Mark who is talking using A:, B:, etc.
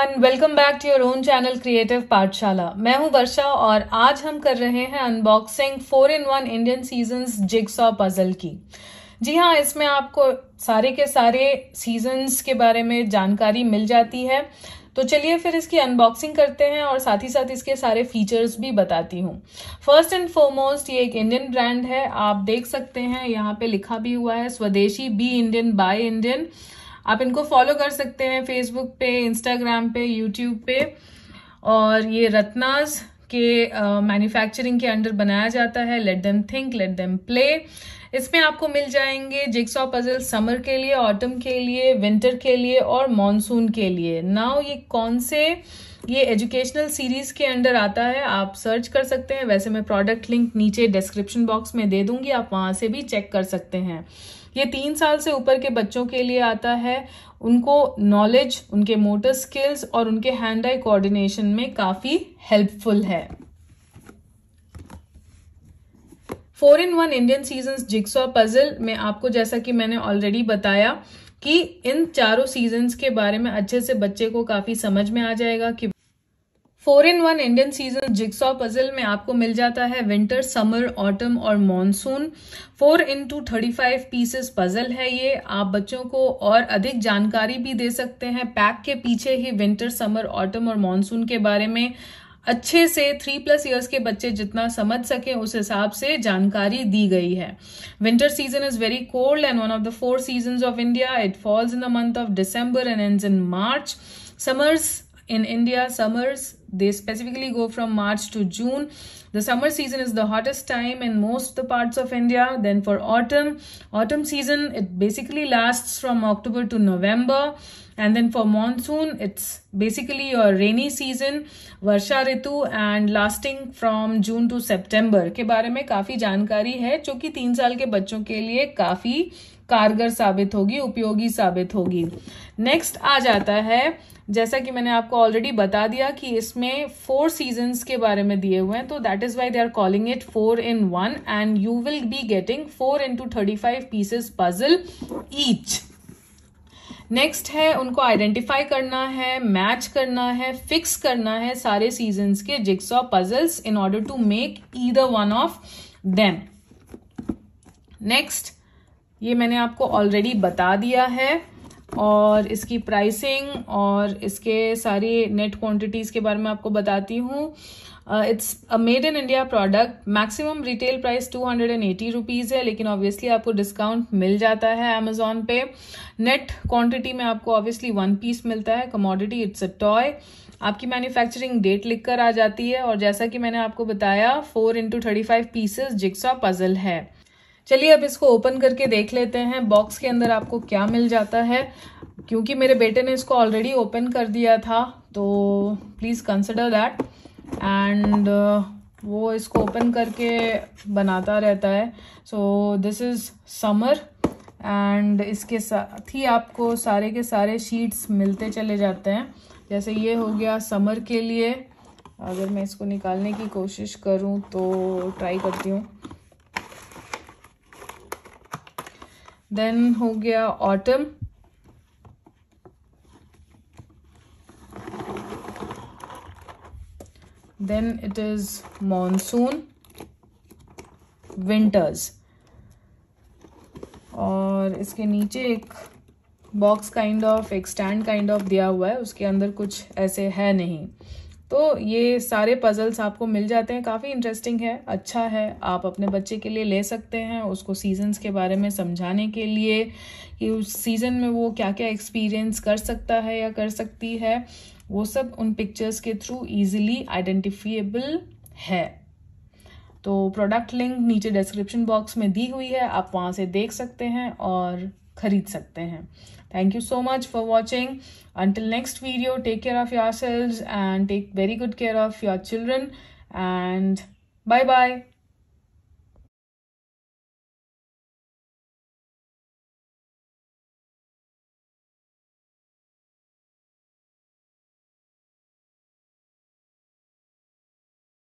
A: Everyone welcome back to your own channel creative Pathshala मैं हूं वर्षा और आज हम कर रहे हैं unboxing four in one Indian seasons jigsaw puzzle की जी हाँ इसमें आपको सारे के सारे सीजन्स के बारे में जानकारी मिल जाती है तो चलिए फिर इसकी अनबॉक्सिंग करते हैं और साथ ही साथ इसके सारे फीचर्स भी बताती हूँ फर्स्ट एंड फोरमोस्ट ये एक इंडियन ब्रांड है आप देख सकते हैं यहाँ पे लिखा भी हुआ है स्वदेशी बी इंडियन बाय इंडियन आप इनको फॉलो कर सकते हैं फेसबुक पे इंस्टाग्राम पे यूट्यूब पे और ये रत्नाज के मैन्युफैक्चरिंग uh, के अंडर बनाया जाता है let them think let them play इसमें आपको मिल जाएंगे जिक्सॉ पजल समर के लिए ऑटम के लिए विंटर के लिए और मॉनसून के लिए नाउ ये कौन से uh, ये एजुकेशनल सीरीज के अंडर आता है आप सर्च कर सकते हैं वैसे मैं प्रोडक्ट लिंक नीचे डिस्क्रिप्शन बॉक्स में दे दूंगी आप वहां से भी चेक कर सकते हैं ये तीन साल से ऊपर के बच्चों के लिए आता है उनको नॉलेज उनके मोटर स्किल्स और उनके हैंड आई कोऑर्डिनेशन में काफ़ी हेल्पफुल है four in one Indian season jigsaw puzzle में आपको जैसा कि मैंने ऑलरेडी बताया कि इन चारों सीजन्स के बारे में अच्छे से बच्चे को काफ़ी समझ में आ जाएगा कि four in one Indian season jigsaw puzzle में आपको मिल जाता है विंटर समर ऑटम और monsoon four into thirty five pieces puzzle है ये आप बच्चों को और अधिक जानकारी भी दे सकते हैं पैक के पीछे ही विंटर समर ऑटम और मॉनसून के बारे में अच्छे से थ्री प्लस इयर्स के बच्चे जितना समझ सके उस हिसाब से जानकारी दी गई है winter season is very cold and one of the four season of India it falls in the month of December and and in March summers In India, summers, they specifically go from March to June. The summer season is the hottest time in most the parts of India. Then for autumn, autumn season, it basically lasts from October to November. And then for monsoon, it's basically your rainy season, varsha ritu and lasting from june to september ke bare mein kafi jankari hai jo ki 3 saal ke bachchon ke liye kafi कारगर साबित होगी उपयोगी साबित होगी next आ जाता है जैसा कि मैंने आपको ऑलरेडी बता दिया कि इसमें फोर सीजन्स के बारे में दिए हुए हैं तो that is why they are calling it four in one and you will be getting four into thirty five pieces puzzle each next है उनको आइडेंटिफाई करना है मैच करना है फिक्स करना है सारे सीजन्स के of puzzles in order to make either one of them next ये मैंने आपको ऑलरेडी बता दिया है और इसकी प्राइसिंग और इसके सारी नेट क्वांटिटीज़ के बारे में आपको बताती हूँ it's a made in India product maximum retail price two hundred and eighty rupees है लेकिन ऑब्वियसली आपको डिस्काउंट मिल जाता है अमेजोन पे नेट क्वांटिटी में आपको ऑब्वियसली वन पीस मिलता है कमोडिटी इट्स अ टॉय आपकी मैन्युफैक्चरिंग डेट लिख कर आ जाती है और जैसा कि मैंने आपको बताया four into thirty five pieces jigsaw puzzle है चलिए अब इसको ओपन करके देख लेते हैं बॉक्स के अंदर आपको क्या मिल जाता है क्योंकि मेरे बेटे ने इसको ऑलरेडी ओपन कर दिया था तो प्लीज़ कंसिडर दैट एंड वो इसको ओपन करके बनाता रहता है so this is summer and इसके साथ ही आपको सारे के सारे शीट्स मिलते चले जाते हैं जैसे ये हो गया समर के लिए अगर मैं इसको निकालने की कोशिश करूँ तो ट्राई करती हूँ देन हो गया autumn then it is monsoon winters और इसके नीचे एक बॉक्स काइंड ऑफ एक स्टैंड काइंड ऑफ दिया हुआ है उसके अंदर कुछ ऐसे है नहीं तो ये सारे पज़ल्स आपको मिल जाते हैं काफ़ी इंटरेस्टिंग है अच्छा है आप अपने बच्चे के लिए ले सकते हैं उसको सीजन्स के बारे में समझाने के लिए कि उस सीज़न में वो क्या क्या एक्सपीरियंस कर सकता है या कर सकती है वो सब उन पिक्चर्स के थ्रू ईजिली आइडेंटिफिएबल है तो प्रोडक्ट लिंक नीचे डिस्क्रिप्शन बॉक्स में दी हुई है आप वहाँ से देख सकते हैं और खरीद सकते हैं thank you so much for watching until next video take care of yourselves and take very good care of your children and bye bye